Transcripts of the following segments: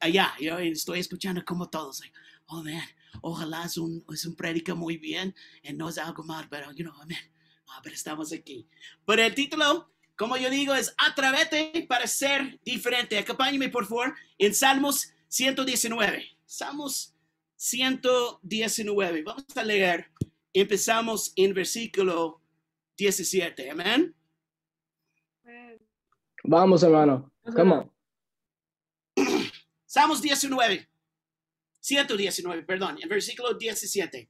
allá, yo estoy escuchando como todos, eh, oh man, ojalá es un, es un muy bien, y eh, no es algo mal, pero, you know, ah, pero estamos aquí. Pero el título, como yo digo, es Atravete para ser diferente. Acompáñeme por favor, en Salmos 119. Salmos 119. Vamos a leer. Empezamos en versículo 17. Amén. Vamos, hermano. Come on. Salmos 19, 119, perdón, en versículo 17.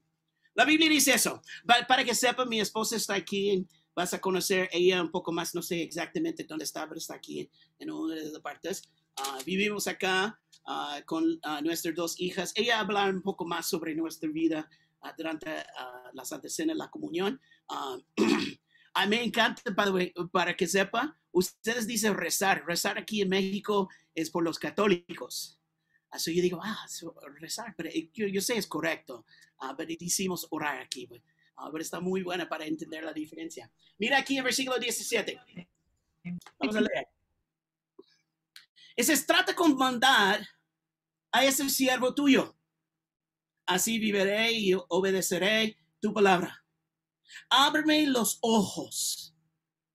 La Biblia dice eso. Para que sepa, mi esposa está aquí. Vas a conocer ella un poco más. No sé exactamente dónde está, pero está aquí en una de las partes. Ah, vivimos acá ah, con ah, nuestras dos hijas. Ella hablará un poco más sobre nuestra vida durante la Santa Cena, la comunión. me encanta, para que sepa, Ustedes dicen rezar. Rezar aquí en México es por los católicos. Así ah, yo digo, ah, rezar. Pero eh, yo, sé es correcto. Uh, pero decimos orar aquí. pero pues. está muy buena para entender la diferencia. Mira aquí en versículo 17. Vamos a leer. es trata con mandar a ese siervo tuyo. Así viviré y obedeceré tu palabra. Ábreme los ojos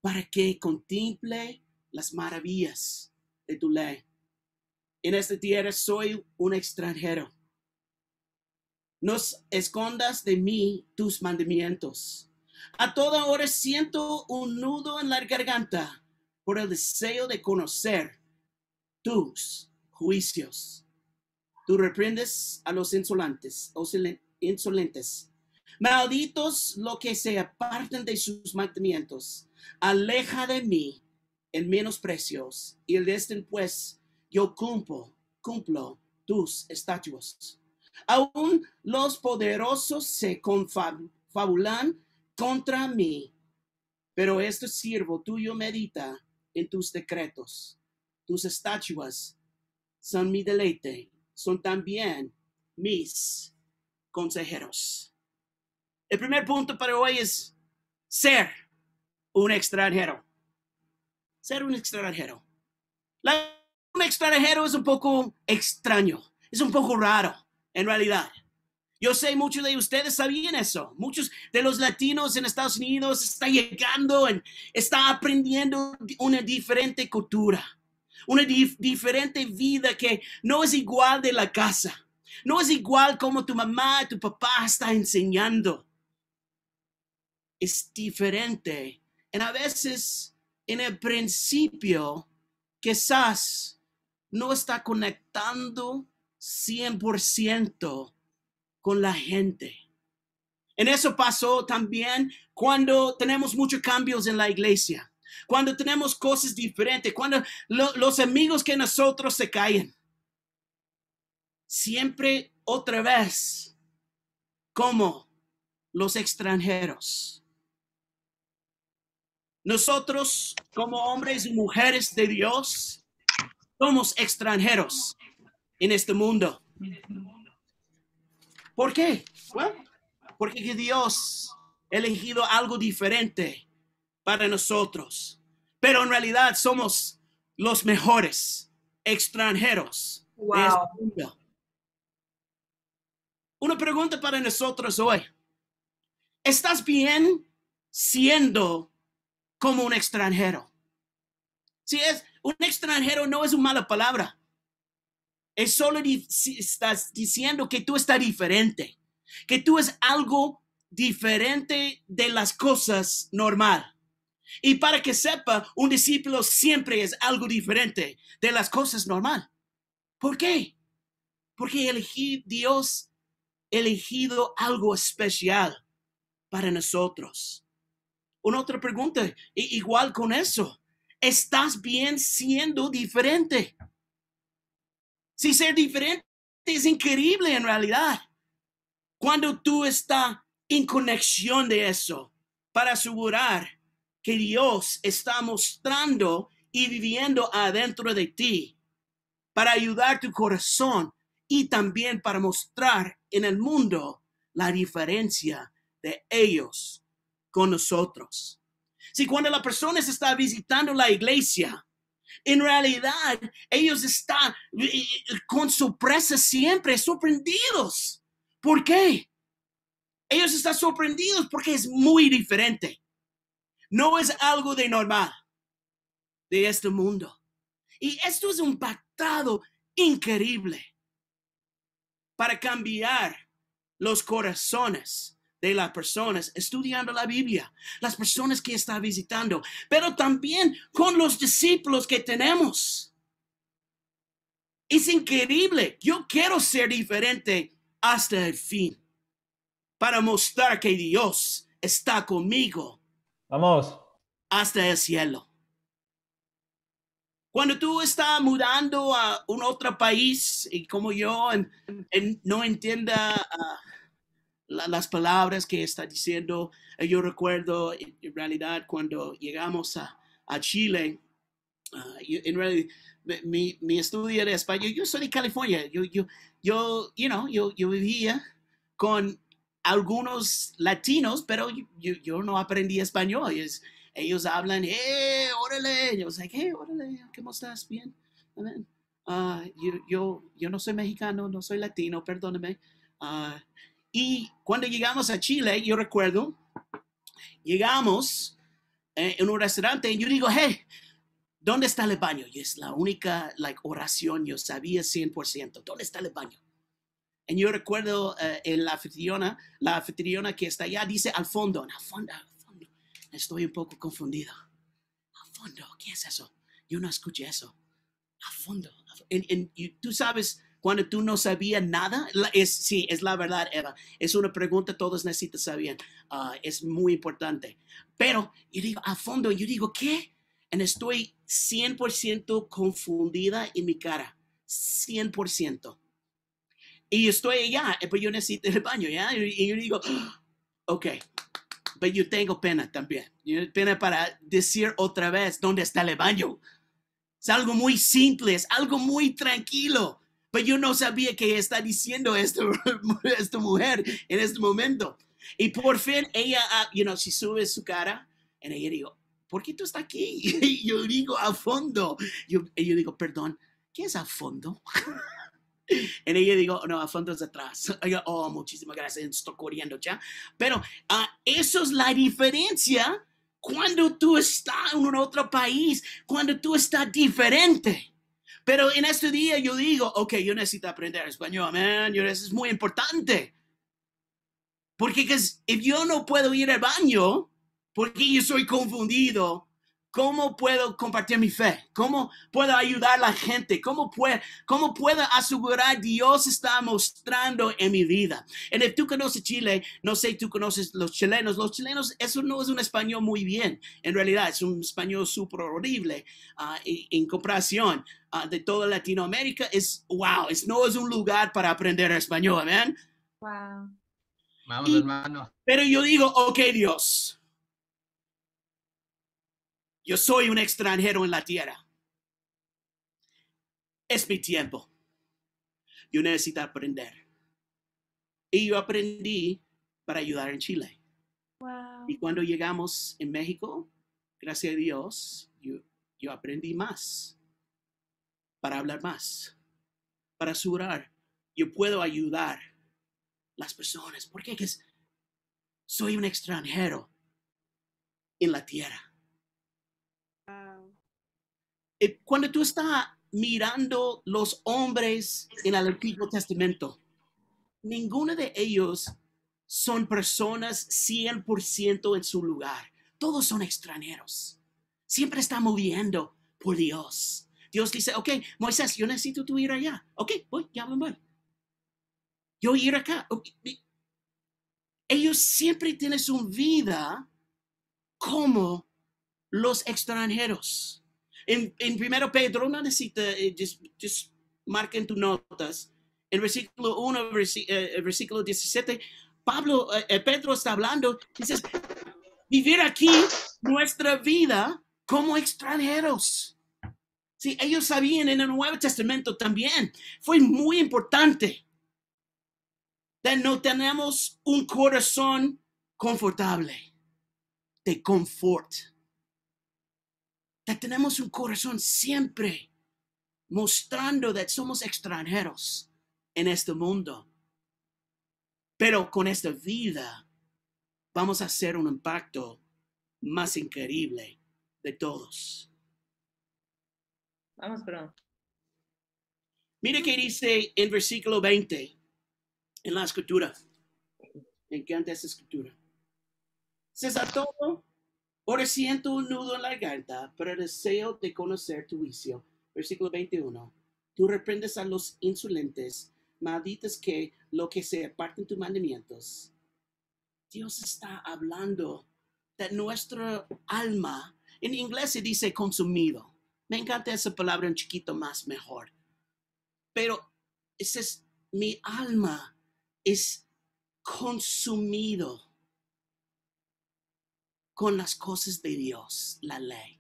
para que contemple las maravillas de tu ley. En esta tierra soy un extranjero. No escondas de mí tus mandamientos. A toda hora siento un nudo en la garganta por el deseo de conocer tus juicios. Tú reprendes a los insolentes, insolentes. Malditos los que se aparten de sus mandamientos Aleja de mí el precios, y el este, pues yo cumplo, cumplo tus estatuas. Aún los poderosos se confabulan contra mí, pero este siervo tuyo medita en tus decretos. Tus estatuas son mi deleite, son también mis consejeros. El primer punto para hoy es ser un extranjero. Ser un extranjero. un extranjero es un poco extraño, es un poco raro, en realidad. Yo sé muchos de ustedes sabían eso. Muchos de los latinos en Estados Unidos están llegando, en, están aprendiendo una diferente cultura, una diferente vida que no es igual de la casa. No es igual como tu mamá, tu papá está enseñando. Es diferente en a veces, en el principio, quizás no está conectando 100% con la gente. En eso pasó también cuando tenemos muchos cambios en la iglesia, cuando tenemos cosas diferentes, cuando los amigos que nosotros se caen. Siempre otra vez, como los extranjeros nosotros, como hombres y mujeres de Dios, somos extranjeros en este mundo. ¿Por qué? porque Dios ha elegido algo diferente para nosotros. Pero en realidad somos los mejores extranjeros este wow. Una pregunta para nosotros hoy. ¿Estás bien siendo como un extranjero. Si es un extranjero, no es una mala palabra. Es solo si estás diciendo que tú estás diferente, que tú es algo diferente de las cosas normal. Y para que sepa, un discípulo siempre es algo diferente de las cosas normal. ¿Por qué? Porque elegí Dios elegido algo especial para nosotros una otra pregunta, igual con eso. ¿Estás bien siendo diferente? Si ser diferente es increíble en realidad. Cuando tú estás en conexión de eso, para asegurar que Dios está mostrando y viviendo adentro de ti, para ayudar tu corazón y también para mostrar en el mundo la diferencia de ellos con nosotros. Si cuando la persona está visitando la iglesia, en realidad ellos están con sorpresa siempre, sorprendidos. ¿Por qué? Ellos están sorprendidos porque es muy diferente. No es algo de normal de este mundo. Y esto es un pactado increíble para cambiar los corazones de las personas estudiando la Biblia, las personas que está visitando, pero también con los discípulos que tenemos. Es increíble. Yo quiero ser diferente hasta el fin para mostrar que Dios está conmigo. Vamos. Hasta el cielo. Cuando tú estás mudando a un otro país y como yo no entienda ah, las palabras que está diciendo. Eh, yo recuerdo en realidad cuando llegamos a, a Chile, ah, en realidad mi, mi, estudio de español, yo soy de California, yo, yo, yo, you know, yo, yo vivía con algunos latinos, pero yo, yo no aprendí español. ellos hablan, ¡eh, órale! Yo sé hey, eh, órale, ¿cómo estás? Bien. Ah, yo, yo, yo, no soy mexicano, no soy latino, perdóneme. Ah, y cuando llegamos a Chile, yo recuerdo, llegamos eh, en un restaurante y yo digo, hey, ¿dónde está el baño? Y es la única like, oración, yo sabía 100%, ¿dónde está el baño? Y yo recuerdo eh, en la anfitriona, la anfitriona que está allá dice al fondo, al fondo, al fondo. Estoy un poco confundido. Al fondo, ¿qué es eso? Yo no escuché eso. Al fondo. y tú sabes, cuando tú no sabías nada? Es, sí, es la verdad, Eva. Es una pregunta todos necesitan saber. Ah, es muy importante. Pero yo digo, a fondo, yo digo, ¿qué? Y estoy 100% confundida en mi cara. 100%. Y estoy allá, eh, pero pues yo necesito el baño, ¿ya? Y yo digo, ok, pero yo tengo pena también. Pena para decir otra vez dónde está el baño. Es algo muy simple, es algo muy tranquilo. Pero yo no sabía que está diciendo esto, esta mujer en este momento. Y por fin ella, ah, you know, si sube su cara, en ella digo, ¿por qué tú estás aquí? Y yo digo, a fondo. Yo, yo digo, perdón, ¿qué es a fondo? en ella digo, no, a fondo es atrás. oh, muchísimas gracias, estoy corriendo ya. Pero ah, eso es la diferencia cuando tú estás en un otro país, cuando tú estás diferente. Pero en este día yo digo, ok, yo necesito aprender español, amén. yo, eso es muy importante. Porque yo no puedo ir al baño, porque yo soy confundido, ¿Cómo puedo compartir mi fe? ¿Cómo puedo ayudar a la gente? ¿Cómo, puede, ¿Cómo puedo asegurar que Dios está mostrando en mi vida? En tú conoces Chile, no sé, si tú conoces los chilenos. Los chilenos, eso no es un español muy bien. En realidad, es un español súper horrible ah, en comparación ah, de toda Latinoamérica. Es, wow, es, no es un lugar para aprender español, amén. Wow. Vamos, hermano. Pero yo digo, ok, Dios. Yo soy un extranjero en la tierra. Es mi tiempo. Yo necesito aprender. Y yo aprendí para ayudar en Chile. Y cuando llegamos en México, gracias a Dios, yo, aprendí más para hablar más, para asegurar. Yo puedo ayudar las personas. porque soy un extranjero en la tierra eh, cuando tú estás mirando los hombres en el Antiguo Testamento, ninguno de ellos son personas 100% en su lugar. Todos son extranjeros. Siempre están moviendo por Dios. Dios dice, ok, Moisés, yo necesito tú ir allá. Ok, voy, ya voy. Yo ir acá. Ellos siempre tienen su vida como los extranjeros. En, en primero Pedro no necesita, eh, just, marquen tus notas. En versículo 1, eh, versículo 17, Pablo, eh, Pedro está hablando, dice, vivir aquí nuestra vida como extranjeros. Sí, ellos sabían en el Nuevo Testamento también. Fue muy importante. no tenemos un corazón confortable, de confort que tenemos un corazón siempre mostrando que somos extranjeros en este mundo. Pero con esta vida vamos a hacer un impacto más increíble de todos. Vamos, bro. mire qué dice en versículo 20 en la escritura. Me encanta esa escritura. César todo Ahora siento un nudo en la garganta pero deseo de conocer tu vicio. Versículo 21. Tú reprendes a los insolentes, malditas que lo que se aparten tus mandamientos. Dios está hablando de nuestra alma. En inglés se dice consumido. Me encanta esa palabra un chiquito más mejor. Pero ese es, mi alma es consumido con las cosas de Dios, la ley,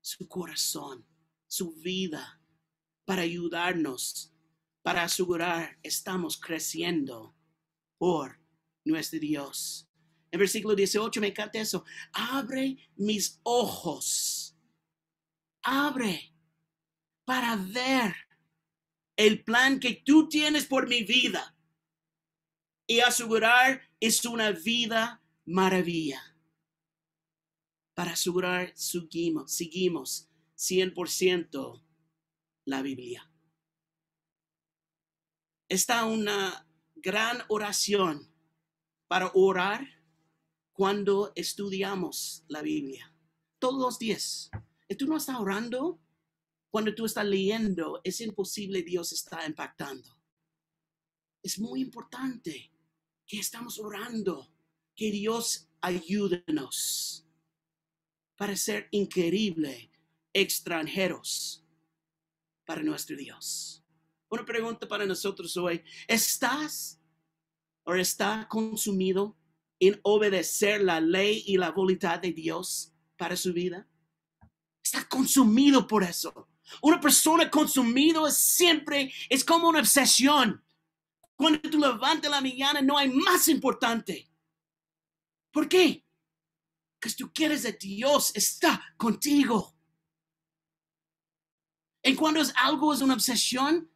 su corazón, su vida, para ayudarnos, para asegurar estamos creciendo por nuestro Dios. En versículo 18 me encanta eso. Abre mis ojos. Abre para ver el plan que tú tienes por mi vida y asegurar es una vida maravilla para asegurar seguimos, seguimos 100% la Biblia. Está una gran oración para orar cuando estudiamos la Biblia. Todos los días. tú no estás orando cuando tú estás leyendo. Es imposible, Dios está impactando. Es muy importante que estamos orando, que Dios ayúdenos para ser increíble, extranjeros para nuestro Dios. Una pregunta para nosotros hoy. ¿Estás o está consumido en obedecer la ley y la voluntad de Dios para su vida? Está consumido por eso. Una persona consumida siempre es como una obsesión. Cuando tú levantas la mañana no hay más importante. ¿Por qué? que tú quieres de Dios está contigo. En cuando es algo es una obsesión,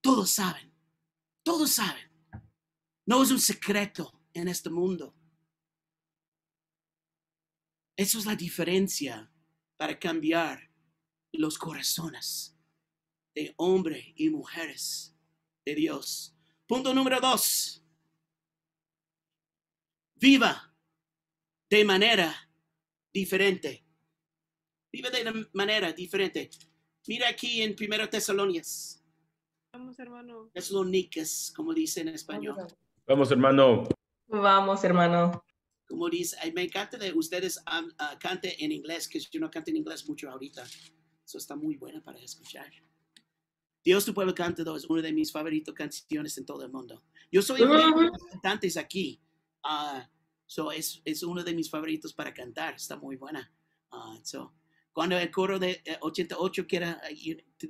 todos saben. Todos saben. No es un secreto en este mundo. Eso es la diferencia para cambiar los corazones de hombres y mujeres de Dios. Punto número dos. Viva de manera diferente. Vive de una manera diferente. Mira aquí en Primero Tesalonias. Vamos, hermano. es como dice en español. Vamos, hermano. Vamos, hermano. Como dice, me encanta de ustedes ah, cante en inglés, que yo no canto en inglés mucho ahorita. Eso está muy buena para escuchar. Dios tu pueblo dos es uno de mis favoritos canciones en todo el mundo. Yo soy uno de cantantes aquí. Ah, So es, es uno de mis favoritos para cantar, está muy buena. Ah, so, cuando el coro de 88 eh, quiera,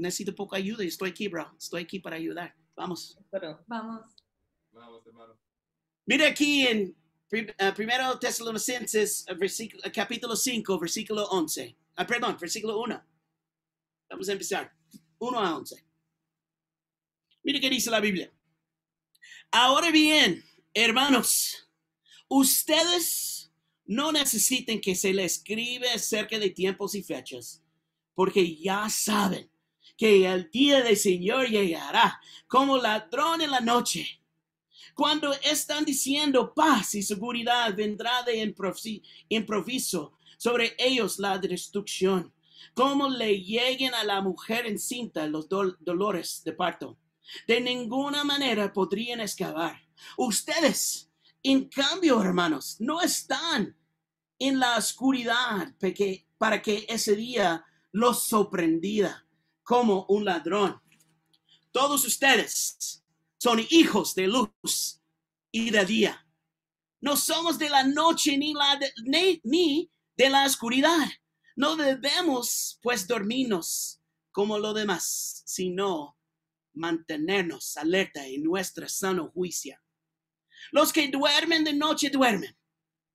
necesito poco ayuda y estoy aquí, bro. Estoy aquí para ayudar. Vamos. Vamos. Vamos, hermano. Mira aquí en eh, Primero Tesalonicenses, eh, capítulo 5, versículo 11. Ah, perdón, versículo 1. Vamos a empezar. 1 a 11. Mira qué dice la Biblia. Ahora bien, hermanos, Ustedes no necesiten que se les escribe acerca de tiempos y fechas, porque ya saben que el día del Señor llegará como ladrón en la noche. Cuando están diciendo paz y seguridad, vendrá de improviso sobre ellos la destrucción. Como le lleguen a la mujer encinta los dolores de parto. De ninguna manera podrían excavar. Ustedes en cambio, hermanos, no están en la oscuridad para que ese día los sorprendida como un ladrón. Todos ustedes son hijos de luz y de día. No somos de la noche ni, de, de la oscuridad. No debemos pues dormirnos como lo demás, sino mantenernos alerta en nuestra sano juicio los que duermen de noche duermen.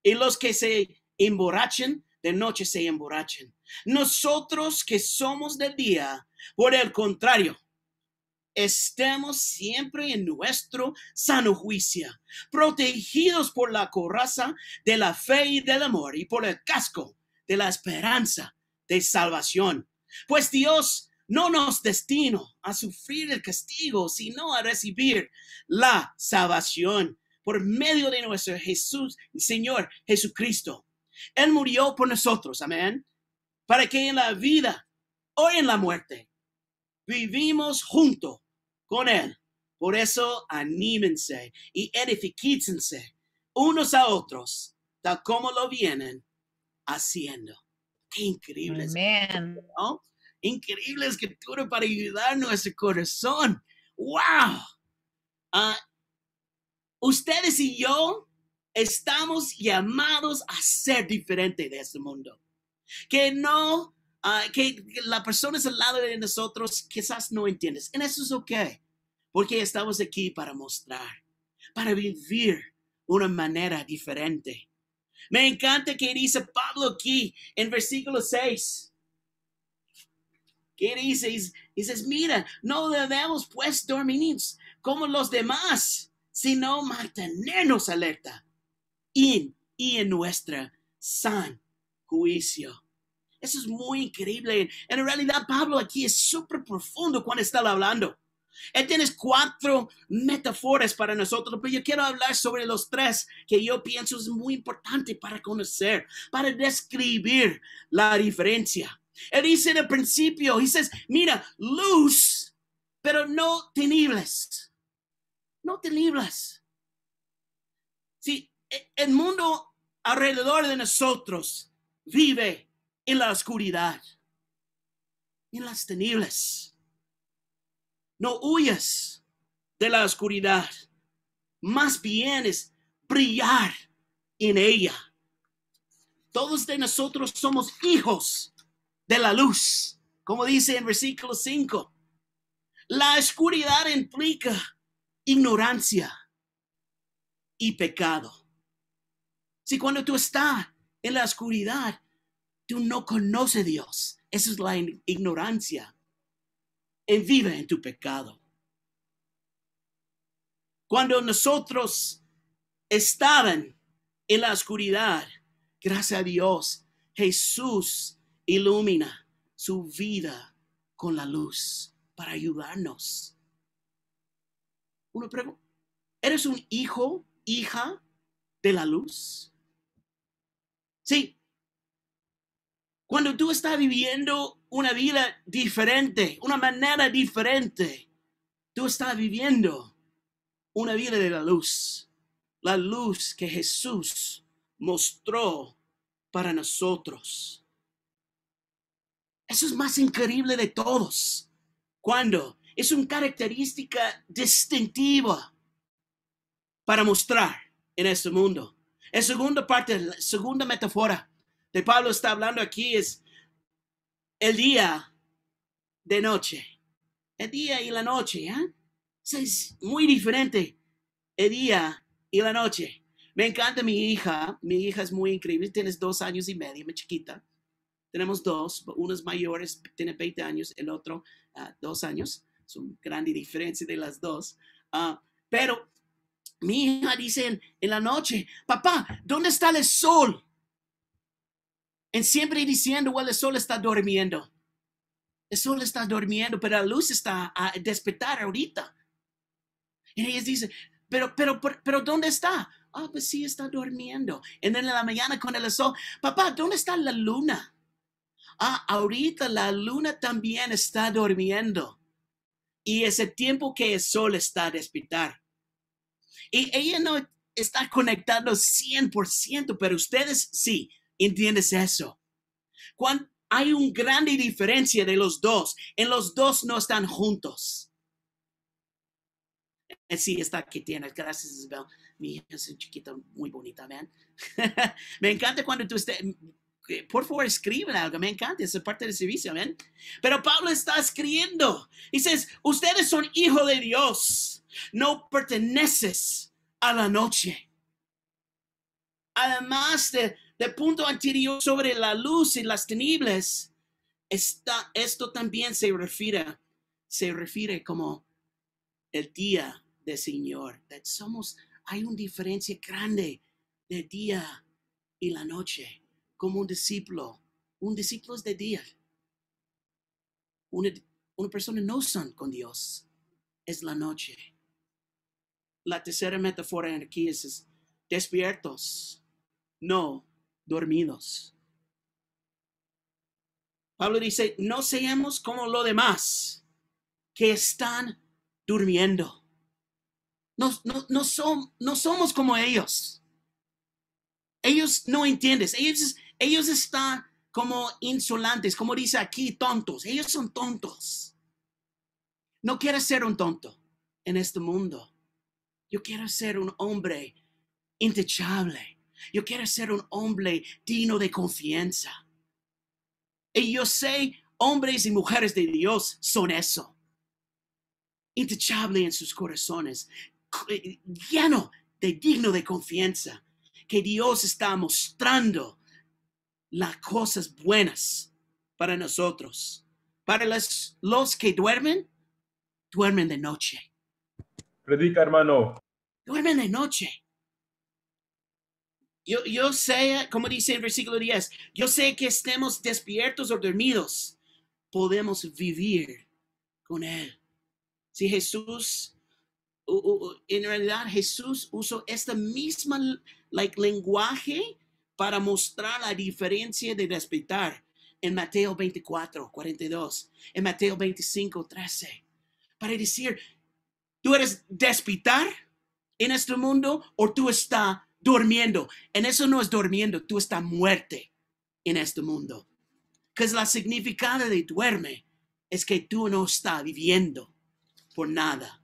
Y los que se emborrachen de noche se emborrachen. Nosotros que somos del día, por el contrario, estemos siempre en nuestro sano juicio, protegidos por la coraza de la fe y del amor y por el casco de la esperanza de salvación. Pues Dios no nos destino a sufrir el castigo, sino a recibir la salvación por medio de nuestro Jesús, Señor Jesucristo. Él murió por nosotros, amén, para que en la vida o en la muerte vivimos junto con Él. Por eso anímense y edifiquícense unos a otros, tal como lo vienen haciendo. Qué increíble. Amén. Increíble escritura para ayudar nuestro corazón. ¡Wow! Ah, Ustedes y yo estamos llamados a ser diferentes de este mundo. Que no, ah, que la persona es al lado de nosotros quizás no entiendes. En eso es ok, porque estamos aquí para mostrar, para vivir una manera diferente. Me encanta que dice Pablo aquí en versículo 6. ¿Qué dice? dice, mira, no debemos pues dormir como los demás sino mantenernos alerta y, y en nuestra san juicio. Eso es muy increíble. En realidad, Pablo aquí es súper profundo cuando está hablando. Él tiene cuatro metáforas para nosotros, pero yo quiero hablar sobre los tres que yo pienso es muy importante para conocer, para describir la diferencia. Él dice en el principio, dice, mira, luz, pero no tenibles no te Si e, el mundo alrededor de nosotros vive en la oscuridad, en las tinieblas. No huyas de la oscuridad, más bien es brillar en ella. Todos de nosotros somos hijos de la luz, como dice en versículo 5. La oscuridad implica ignorancia y pecado. Si cuando tú estás en la oscuridad, tú no conoces a Dios, esa es la ignorancia. Y vive en tu pecado. Cuando nosotros estaban en la oscuridad, gracias a Dios, Jesús ilumina su vida con la luz para ayudarnos. ¿eres un hijo, hija de la luz? Sí. Cuando tú estás viviendo una vida diferente, una manera diferente, tú estás viviendo una vida de la luz, la luz que Jesús mostró para nosotros. Eso es más increíble de todos. Cuando es una característica distintiva para mostrar en este mundo. En segunda parte, la segunda metáfora de Pablo está hablando aquí es el día de noche. El día y la noche, ¿eh? Es muy diferente el día y la noche. Me encanta mi hija. Mi hija es muy increíble. Tienes dos años y medio, mi chiquita. Tenemos dos. Uno es mayor, tiene 20 años. El otro, ah, dos años es una gran diferencia de las dos. Ah, pero mi hija dice en, la noche, papá, ¿dónde está el sol? Y siempre diciendo, well, el sol está durmiendo. El sol está durmiendo, pero la luz está a despertar ahorita. Y ella dice, pero, pero, pero, ¿dónde está? Ah, pues sí, está durmiendo. Y en la mañana con el sol, papá, ¿dónde está la luna? Ah, ahorita la luna también está durmiendo y ese tiempo que el sol está a despitar. Y ella no está conectando 100%, pero ustedes sí, entiendes eso. hay una grande diferencia de los dos, en los dos no están juntos. Eh, sí, está aquí tienes. Gracias, Isabel. Mi hija es chiquita, muy bonita, ¿ven? Me encanta cuando tú estés, por favor, escriben algo, me encanta, esa parte del servicio, ¿ven? Pero Pablo está escribiendo, dice, ustedes son hijos de Dios, no perteneces a la noche. Además del de punto anterior sobre la luz y las tinieblas, está, esto también se refiere, se refiere como el día del Señor. somos, hay una diferencia grande de día y la noche como un discípulo. Un discípulo es de día. Una, persona no son con Dios, es la noche. La tercera metáfora aquí es, despiertos, no dormidos. Pablo dice, no seamos como los demás que están durmiendo. No, no, no, no somos como ellos. Ellos no entienden. Ellos ellos están como insolentes, como dice aquí, tontos. Ellos son tontos. No quiero ser un tonto en este mundo. Yo quiero ser un hombre intachable. Yo quiero ser un hombre digno de confianza. Y yo sé, hombres y mujeres de Dios son eso. Intachable en sus corazones, eh, lleno de digno de confianza, que Dios está mostrando las cosas buenas para nosotros. Para los, los que duermen, duermen de noche. Predica, hermano. Duermen de noche. Yo, yo sé, como dice el versículo 10, yo sé que estemos despiertos o dormidos, podemos vivir con Él. Si Jesús en realidad Jesús usó esta misma like, lenguaje para mostrar la diferencia de respetar en Mateo 24, 42, en Mateo 25, 13, para decir, tú eres despitar en este mundo o tú estás durmiendo. En eso no es durmiendo, tú estás muerte en este mundo. Que la significada de duerme es que tú no estás viviendo por nada.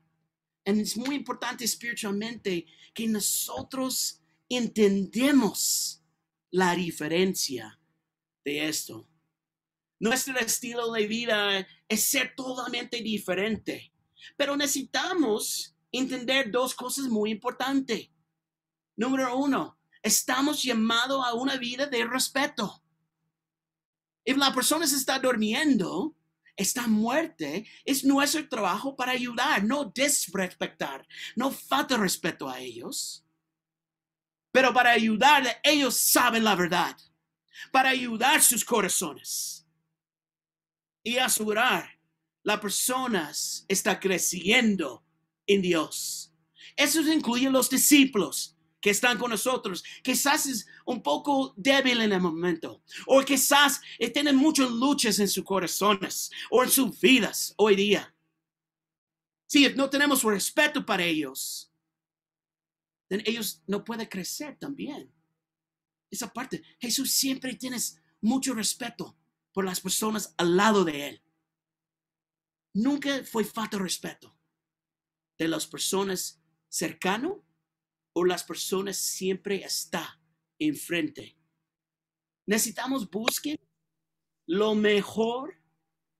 Y es muy importante espiritualmente que nosotros entendemos la diferencia de esto. Nuestro estilo de vida es ser totalmente diferente, pero necesitamos entender dos cosas muy importantes. Número uno, estamos llamados a una vida de respeto. Y la persona se está durmiendo, está muerte, es nuestro trabajo para ayudar, no desrespetar, no falta respeto a ellos. Pero para ayudarle, ellos saben la verdad. Para ayudar sus corazones. Y asegurar, las personas está creciendo en Dios. Eso incluye los discípulos que están con nosotros. Quizás es un poco débil en el momento. O quizás tienen muchas luchas en sus corazones o en sus vidas hoy día. Si no tenemos respeto para ellos, ellos no pueden crecer también. Esa parte, Jesús siempre tienes mucho respeto por las personas al lado de Él. Nunca fue falta de respeto de las personas cercano o las personas siempre está enfrente. Necesitamos busquen lo mejor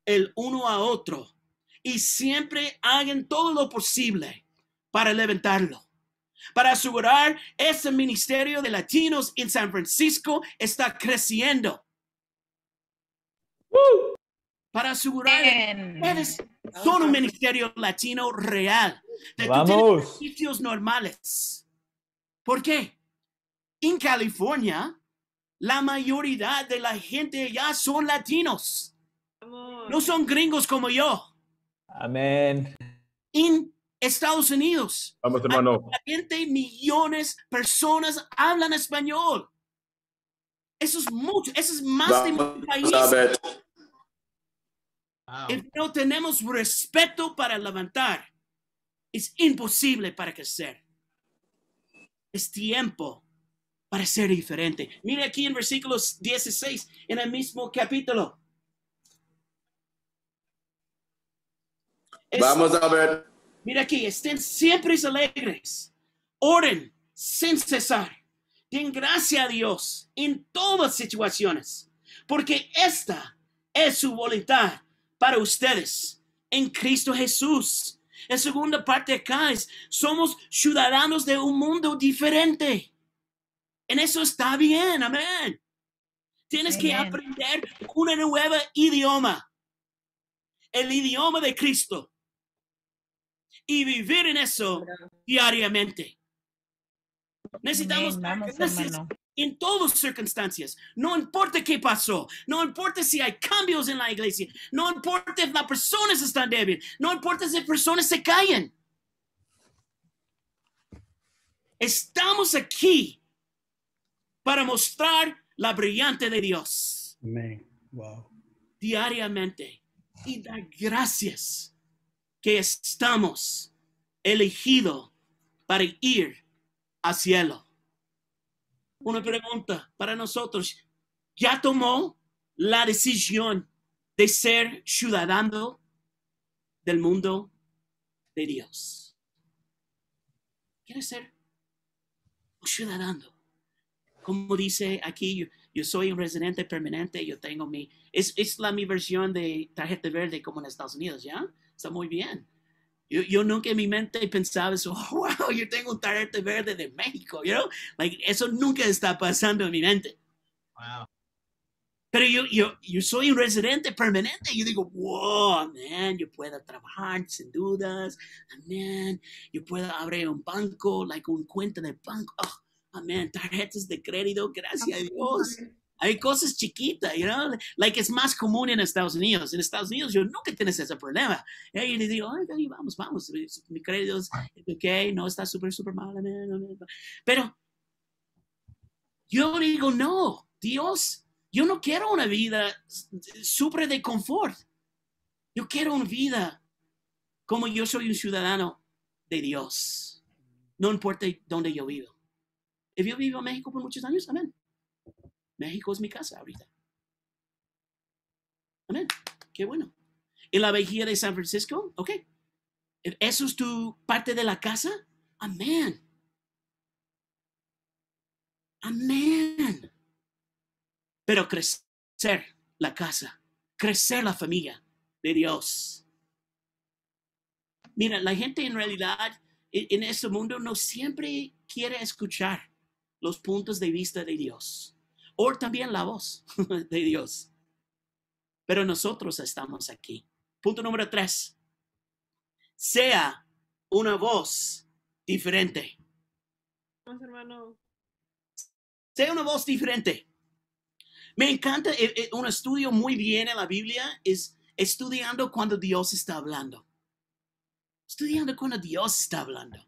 el uno a otro y siempre hagan todo lo posible para levantarlo para asegurar ese ministerio de latinos en San Francisco está creciendo. Para asegurar que son un ministerio latino real. De Vamos. sitios normales. ¿Por qué? En California, la mayoría de la gente ya son latinos. No son gringos como yo. Amén. Estados Unidos. Vamos, hermano. millones de personas hablan español. Eso es mucho, eso es más de un país. no tenemos respeto para levantar. Es imposible para crecer. Es tiempo para ser diferente. Mire aquí en versículos 16, en el mismo capítulo. Vamos a ver. Mira aquí, estén siempre alegres. Oren sin cesar. Den gracia a Dios en todas situaciones, porque esta es su voluntad para ustedes en Cristo Jesús. En segunda parte acá es, somos ciudadanos de un mundo diferente. En eso está bien, amén. Tienes que aprender un nuevo idioma, el idioma de Cristo y vivir en eso diariamente. Necesitamos, en todas circunstancias, no importa qué pasó, no importa si hay cambios en la iglesia, no importa si las personas están débiles, no importa si las personas se caen. Estamos aquí para mostrar la brillante de Dios. Wow. Diariamente. Y dar gracias que estamos elegidos para ir al cielo. Una pregunta para nosotros. ¿Ya tomó la decisión de ser ciudadano del mundo de Dios? ¿Quiere ser ciudadano? Como dice aquí, yo, soy un residente permanente, yo tengo mi... Es, es la mi versión de tarjeta verde como en Estados Unidos, ¿ya? está muy bien. Yo, nunca en mi mente pensaba eso, wow, yo tengo un tarjeta verde de México, you know? Like, eso nunca está pasando en mi mente. Wow. Pero yo, yo, yo soy un residente permanente. Yo digo, wow, man, yo puedo trabajar sin dudas. Amén. Yo puedo abrir un banco, like un cuenta de banco. Oh, amén. Tarjetas de crédito, gracias a Dios. Hay cosas chiquitas, you know? Like, es más común en Estados Unidos. En Estados Unidos yo nunca tienes ese problema. Y le digo, vamos, vamos, eh, mi crédito es ok, no está súper, súper mal. Eh, Pero yo digo, no, Dios, yo no quiero una vida súper de confort. Yo quiero una vida como yo soy un ciudadano de Dios. No importa dónde yo vivo. Yo vivo en México por muchos años, amén. México es mi casa ahorita. Amén. Qué bueno. ¿Y la vejiga de San Francisco? Ok. ¿Eso es tu parte de la casa? Amén. Amén. Pero crecer la casa, crecer la familia de Dios. Mira, la gente en realidad en este mundo no siempre quiere escuchar los puntos de vista de Dios o también la voz de Dios. Pero nosotros estamos aquí. Punto número tres. Sea una voz diferente. hermano. Sea una voz diferente. Me encanta eh, eh, un estudio muy bien en la Biblia es estudiando cuando Dios está hablando. Estudiando cuando Dios está hablando.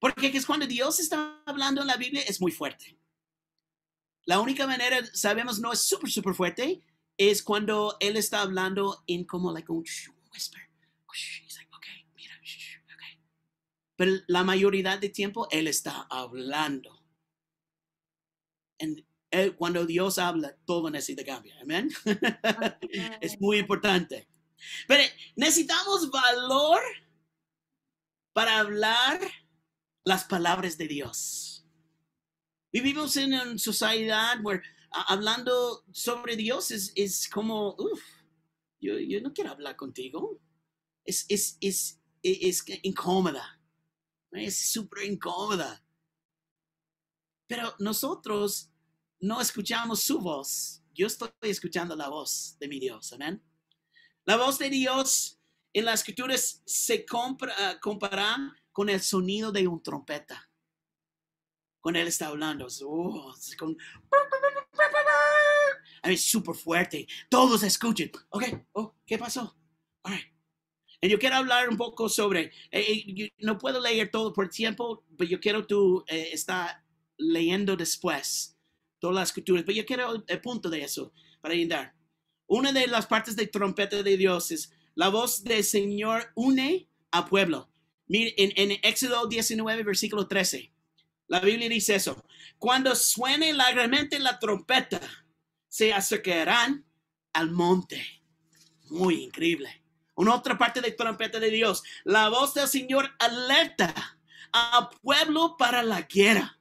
Porque es cuando Dios está hablando en la Biblia es muy fuerte. La única manera, sabemos, no es súper, súper fuerte, es cuando él está hablando en como like un whisper. He's like, okay, mira, okay. Pero la mayoría de tiempo él está hablando. Eh, cuando Dios habla, todo necesita cambiar. Amén. es muy importante. Pero necesitamos valor para hablar las palabras de Dios. Vivimos en una sociedad donde hablando sobre Dios es, como, uff, yo, yo, no quiero hablar contigo. Es, es, es, e, es, incómoda. Es súper incómoda. Pero nosotros no escuchamos su voz. Yo estoy escuchando la voz de mi Dios. Amén. La voz de Dios en las escrituras se compra, compara con el sonido de una trompeta con él está hablando, oh, con, súper fuerte, todos escuchen, ok, oh, ¿qué pasó? Y yo quiero hablar un poco sobre, eh, eh, no puedo leer todo por tiempo, pero yo quiero tú eh, está estar leyendo después todas las escrituras pero yo quiero el punto de eso para ayudar. Una de las partes de trompeta de Dios es la voz del Señor une a pueblo. en, en Éxodo 19, versículo 13. La Biblia dice eso. Cuando suene largamente la trompeta, se acercarán al monte. Muy increíble. Una otra parte de trompeta de Dios. La voz del Señor alerta al pueblo para la guerra.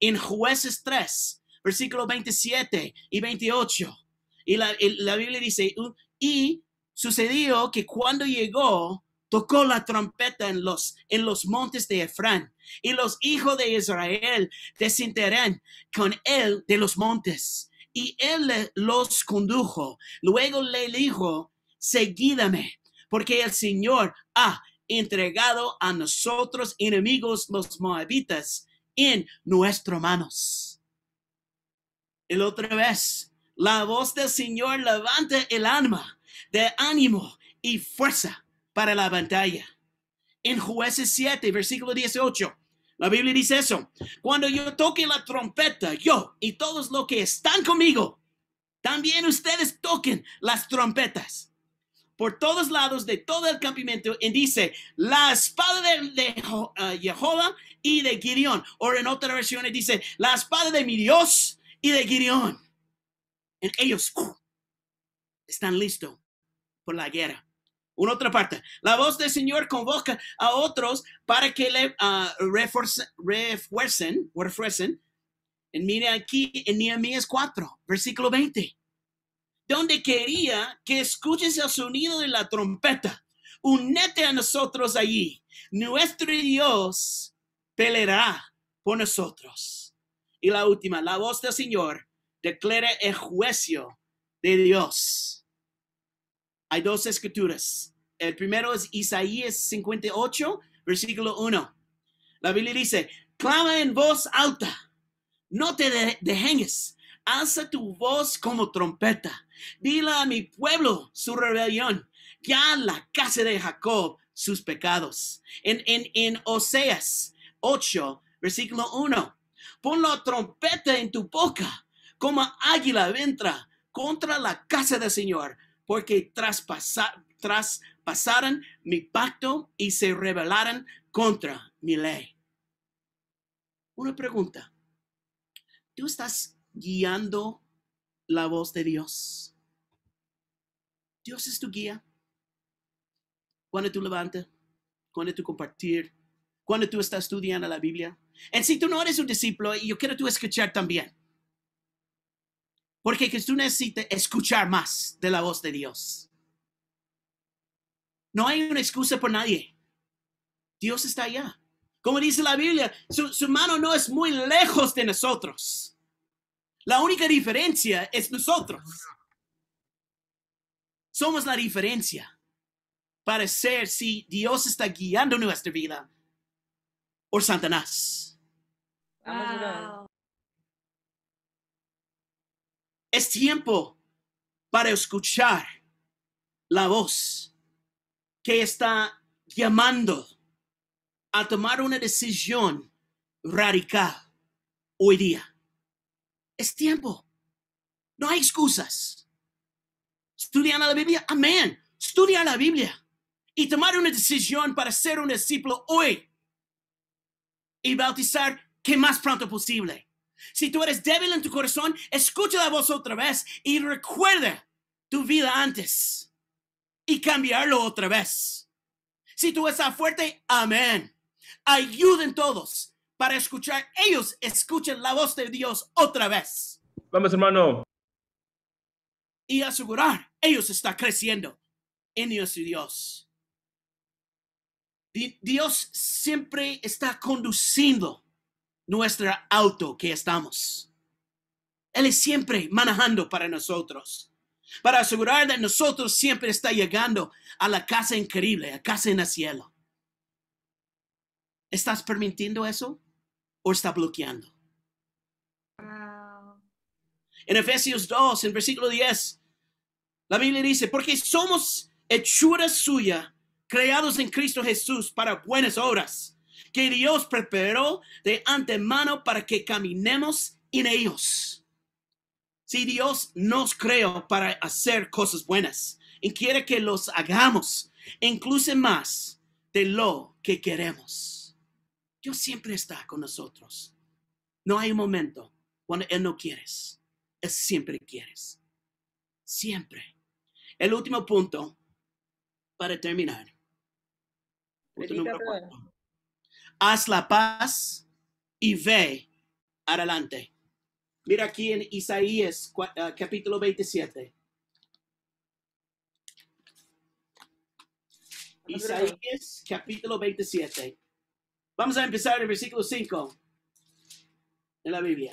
En jueces 3, versículos 27 y 28. Y la, y la Biblia dice, y sucedió que cuando llegó tocó la trompeta en los, en los montes de Efrán, y los hijos de Israel descenderán con él de los montes. Y él los condujo. Luego le dijo, seguídame, porque el Señor ha entregado a nosotros enemigos los moabitas en nuestras manos. El otra vez, la voz del Señor levanta el alma de ánimo y fuerza para la batalla. En jueces 7, versículo 18. La Biblia dice eso. Cuando yo toque la trompeta, yo y todos los que están conmigo, también ustedes toquen las trompetas. Por todos lados de todo el campamento, y dice la espada de, eh, Jehová y de Gideón. O en otras versiones dice la espada de mi Dios y de Gideón. y ellos uh, están listos por la guerra. Una otra parte. La voz del Señor convoca a otros para que le uh, refuercen, refuercen, refuercen. mire aquí en Nehemías 4, versículo 20. Donde quería que escuches el sonido de la trompeta. Unete a nosotros allí. Nuestro Dios peleará por nosotros. Y la última, la voz del Señor declara el juicio de Dios hay dos escrituras. El primero es Isaías 58, versículo 1. La Biblia dice, clama en voz alta, no te dejengues, alza tu voz como trompeta. Dile a mi pueblo su rebelión, ya la casa de Jacob sus pecados. En, en, en Oseas 8, versículo 1. Pon la trompeta en tu boca, como águila ventra contra la casa del Señor, porque traspasaron mi pacto y se rebelaron contra mi ley. Una pregunta. ¿Tú estás guiando la voz de Dios? Dios es tu guía. Cuando tú levantas, cuando tú compartir, cuando tú estás estudiando la Biblia. Y si tú no eres un discípulo, yo quiero tú escuchar también. Porque que tú necesitas escuchar más de la voz de Dios. No hay una excusa por nadie. Dios está allá. Como dice la Biblia, su, mano no es muy lejos de nosotros. La única diferencia es nosotros. Somos la diferencia para ser si Dios está guiando nuestra vida o Satanás. Es tiempo para escuchar la voz que está llamando a tomar una decisión radical hoy día. Es tiempo. No hay excusas. estudian la Biblia. Amén. Estudia la Biblia y tomar una decisión para ser un discípulo hoy y bautizar que más pronto posible. Si tú eres débil en tu corazón, escucha la voz otra vez y recuerda tu vida antes y cambiarlo otra vez. Si tú estás fuerte, amén. Ayuden todos para escuchar. Ellos escuchen la voz de Dios otra vez. Vamos, hermano. Y asegurar, ellos están creciendo en Dios y Dios. Dios siempre está conduciendo nuestra auto que estamos. Él es siempre manejando para nosotros, para asegurar de nosotros siempre está llegando a la casa increíble, a casa en el cielo. ¿Estás permitiendo eso o está bloqueando? En Efesios 2, en versículo 10, la Biblia dice, porque somos hechura suya, creados en Cristo Jesús para buenas obras que Dios preparó de antemano para que caminemos en ellos. Si Dios nos creó para hacer cosas buenas y quiere que los hagamos, incluso más de lo que queremos. Dios siempre está con nosotros. No hay un momento cuando Él no quieres. Él siempre quieres. Siempre. El último punto para terminar haz la paz y ve adelante. Mira aquí en Isaías eh, capítulo 27. Isaías capítulo 27. Vamos a empezar en el versículo 5 de la Biblia.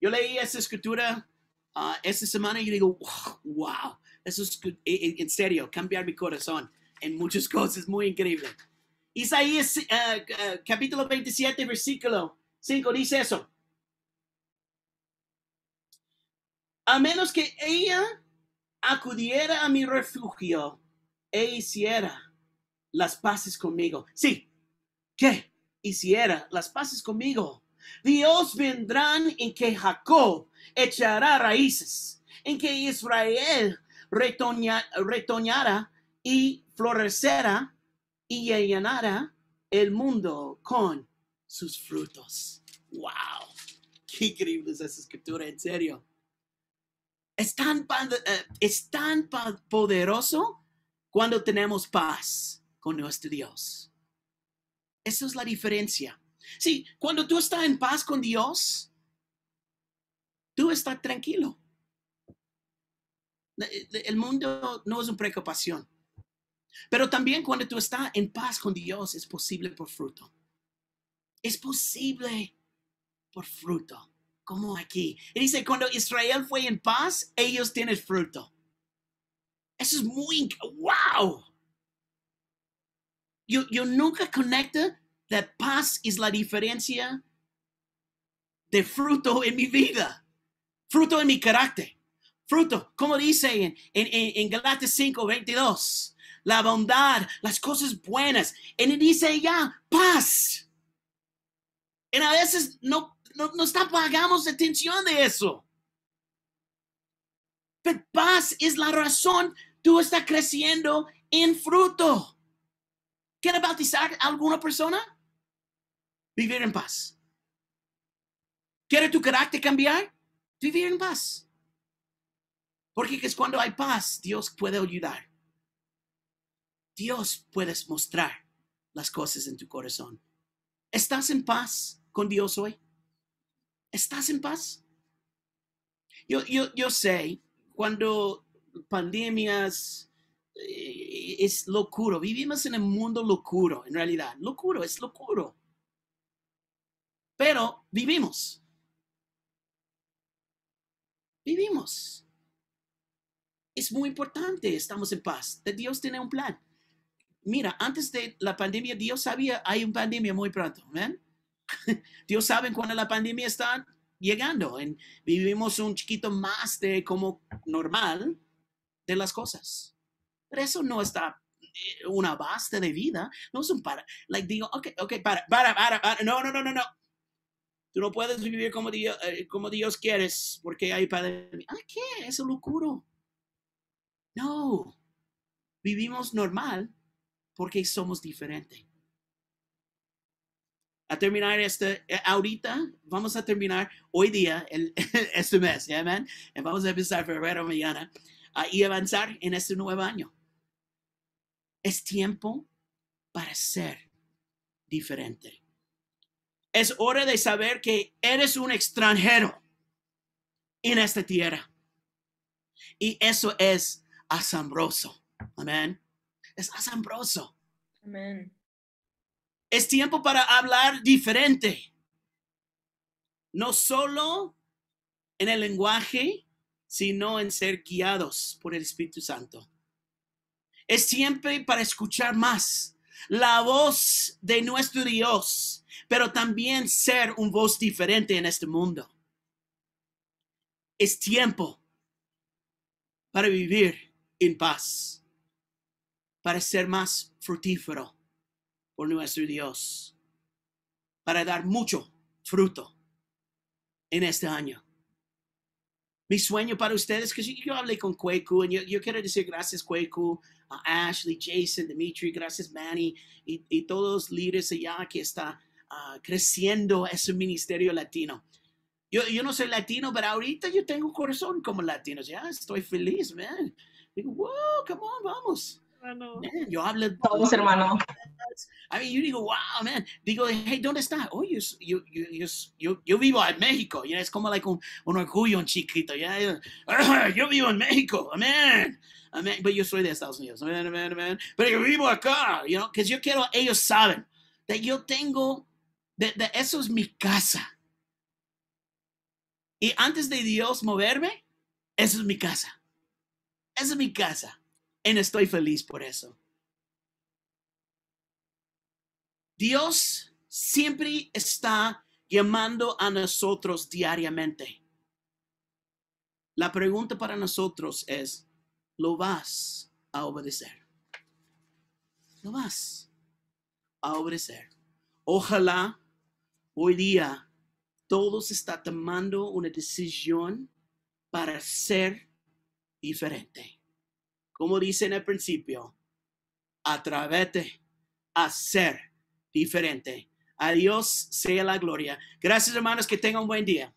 Yo leí esa escritura ah, esta semana y digo, wow, wow, eso es en serio, cambiar mi corazón en muchas cosas muy increíble. Isaías eh, eh, capítulo 27, versículo 5 dice eso. A menos que ella acudiera a mi refugio e hiciera las paces conmigo. Sí, que hiciera las paces conmigo. Dios vendrán en que Jacob echará raíces, en que Israel retoñará y florecerá y llenará el mundo con sus frutos. ¡Wow! Qué increíble es esa escritura, en serio. Es tan, eh, es tan poderoso cuando tenemos paz con nuestro Dios. Esa es la diferencia. Sí, cuando tú estás en paz con Dios, tú estás tranquilo. El mundo no es una preocupación. Pero también cuando tú estás en paz con Dios, es posible por fruto. Es posible por fruto, como aquí. Y dice, cuando Israel fue en paz, ellos tienen fruto. Eso es muy, wow. Yo, nunca conecto que paz es la diferencia de fruto en mi vida, fruto en mi carácter, fruto, como dice en, en, en Galatas 5, 22 la bondad, las cosas buenas. Él dice ya, paz. Y a veces no, no, no está, pagamos atención de eso. Pero paz es la razón tú estás creciendo en fruto. ¿Quieres bautizar a alguna persona? Vivir en paz. ¿Quiere tu carácter cambiar? Vivir en paz. Porque es cuando hay paz, Dios puede ayudar. Dios puedes mostrar las cosas en tu corazón. ¿Estás en paz con Dios hoy? ¿Estás en paz? Yo, yo, sé, cuando pandemias eh, es locuro, vivimos en el mundo locuro, en realidad, locuro es locuro. Pero vivimos. Vivimos. Es muy importante, estamos en paz. Dios tiene un plan. Mira, antes de la pandemia, Dios sabía, hay una pandemia muy pronto. ¿ven? Dios sabe cuando la pandemia está llegando. En, vivimos un chiquito más de como normal de las cosas. Pero eso no está eh, una base de vida. No es un para. Like, digo, ok, ok, para, para, para, para. No, no, no, no, no. Tú no puedes vivir como Dios, eh, como Dios quieres porque hay pandemia. Ah, ¿qué? Eso locuro. No. Vivimos normal porque somos diferentes. A terminar este, eh, ahorita vamos a terminar hoy día, este mes, amén. Eh, vamos a empezar febrero mañana ah, y avanzar en este nuevo año. Es tiempo para ser diferente. Es hora de saber que eres un extranjero en esta tierra. Y eso es asombroso. Amén es asombroso. Amén. Es tiempo para hablar diferente. No solo en el lenguaje, sino en ser guiados por el Espíritu Santo. Es siempre para escuchar más la voz de nuestro Dios, pero también ser un voz diferente en este mundo. Es tiempo para vivir en paz para ser más fructífero por nuestro Dios, para dar mucho fruto en este año. Mi sueño para ustedes, que yo hablé con Cuecu, y yo, quiero decir gracias Cuecu, a Ashley, Jason, Dimitri, gracias Manny y, todos los líderes allá que está creciendo ah, creciendo ese ministerio latino. Yo, yo, no soy latino, pero ahorita yo tengo corazón como latino. Ya ah, estoy feliz, man. Digo, wow, come on, vamos yo hablo todos, todos hermano. I yo digo, wow, man. Digo, hey, ¿dónde está? Oye, oh, yo, yo, yo, yo, vivo en México. You es como like un, orgullo, chiquito. Yo vivo en México, amén. Pero yo soy de Estados Unidos. Amén, amén, amén. Pero yo vivo acá, you know, que yo quiero, ellos saben que yo tengo, eso es mi casa. Y antes de Dios moverme, eso es mi casa. Esa es mi casa estoy feliz por eso. Dios siempre está llamando a nosotros diariamente. La pregunta para nosotros es, ¿lo vas a obedecer? ¿Lo vas a obedecer? Ojalá hoy día todos estén tomando una decisión para ser diferente como dice en el principio, través a ser diferente. A Dios sea la gloria. Gracias hermanos, que tengan un buen día.